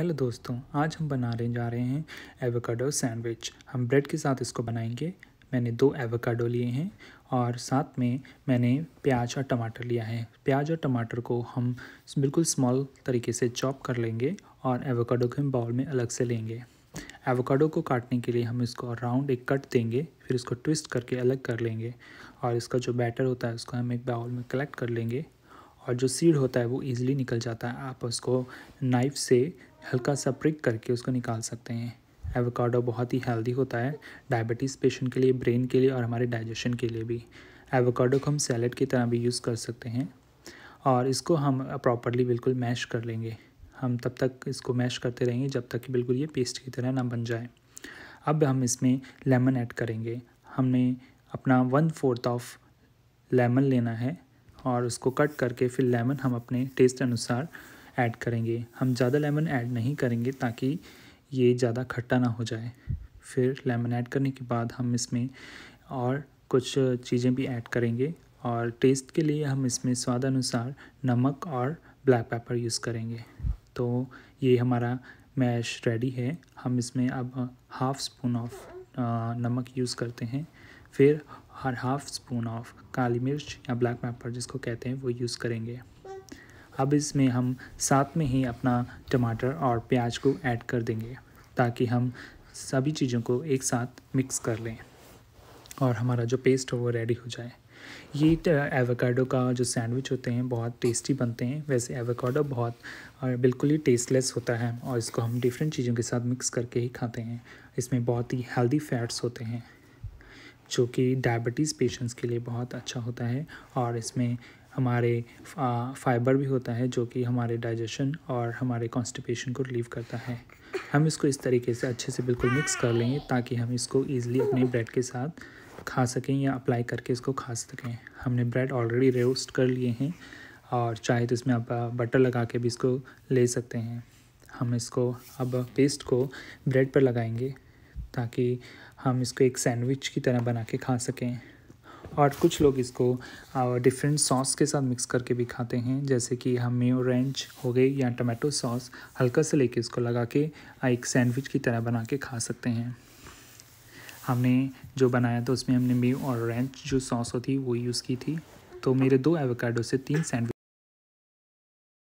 hello दोस्तों आज हम बनाने जा रहे हैं एवोकाडो सैंडविच हम ब्रेड के साथ इसको बनाएंगे मैंने दो एवोकाडो लिए हैं और साथ में मैंने प्याज और टमाटर लिया है प्याज और टमाटर को हम बिल्कुल स्मॉल तरीके से चॉप कर लेंगे और एवोकाडो को हम बाउल में अलग से लेंगे एवोकाडो को काटने के लिए हम इसको राउंड एक कट देंगे फिर इसको ट्विस्ट करके अलग कर लेंगे और इसका जो बैटर होता है उसको हम एक बाउल में कलेक्ट कर लेंगे और जो सीड होता है वो ईज़िली निकल जाता है आप उसको नाइफ से हल्का सा प्रिक करके उसको निकाल सकते हैं एवोकाडो बहुत ही हेल्दी होता है डायबिटीज़ पेशेंट के लिए ब्रेन के लिए और हमारे डाइजेशन के लिए भी एवोकाडो को हम सैलड की तरह भी यूज़ कर सकते हैं और इसको हम प्रॉपरली बिल्कुल मैश कर लेंगे हम तब तक इसको मैश करते रहेंगे जब तक कि बिल्कुल ये पेस्ट की तरह ना बन जाए अब हम इसमें लेमन ऐड करेंगे हमने अपना वन फोर्थ ऑफ लेमन लेना है और उसको कट करके फिर लेमन हम अपने टेस्ट अनुसार ऐड करेंगे हम ज़्यादा लेमन ऐड नहीं करेंगे ताकि ये ज़्यादा खट्टा ना हो जाए फिर लेमन ऐड करने के बाद हम इसमें और कुछ चीज़ें भी ऐड करेंगे और टेस्ट के लिए हम इसमें स्वाद अनुसार नमक और ब्लैक पेपर यूज़ करेंगे तो ये हमारा मैश रेडी है हम इसमें अब हाफ़ स्पून ऑफ नमक यूज़ करते हैं फिर हर हाफ़ स्पून ऑफ काली मिर्च या ब्लैक पेपर जिसको कहते हैं वो यूज़ करेंगे अब इसमें हम साथ में ही अपना टमाटर और प्याज को ऐड कर देंगे ताकि हम सभी चीज़ों को एक साथ मिक्स कर लें और हमारा जो पेस्ट है वो रेडी हो जाए ये एवोकाडो का जो सैंडविच होते हैं बहुत टेस्टी बनते हैं वैसे एवोकाडो बहुत और बिल्कुल ही टेस्टलेस होता है और इसको हम डिफरेंट चीज़ों के साथ मिक्स करके ही खाते हैं इसमें बहुत ही हेल्दी फैट्स होते हैं जो कि डायबिटीज़ पेशेंट्स के लिए बहुत अच्छा होता है और इसमें हमारे फाइबर भी होता है जो कि हमारे डाइजेशन और हमारे कॉन्स्टिपेशन को रिलीव करता है हम इसको इस तरीके से अच्छे से बिल्कुल मिक्स कर लेंगे ताकि हम इसको ईज़िली अपने ब्रेड के साथ खा सकें या अप्लाई करके इसको खा सकें हमने ब्रेड ऑलरेडी रोस्ट कर लिए हैं और चाहे तो इसमें आप बटर लगा के भी इसको ले सकते हैं हम इसको अब पेस्ट को ब्रेड पर लगाएंगे ताकि हम इसको एक सैंडविच की तरह बना के खा सकें और कुछ लोग इसको डिफरेंट सॉस के साथ मिक्स करके भी खाते हैं जैसे कि हम मेयो रेंच हो गई या टमाटो सॉस हल्का से लेके इसको लगा के एक सैंडविच की तरह बना के खा सकते हैं हमने जो बनाया था उसमें हमने मेयो और रेंच जो सॉस होती वो यूज़ की थी तो मेरे दो एवोकाडो से तीन सैंडविच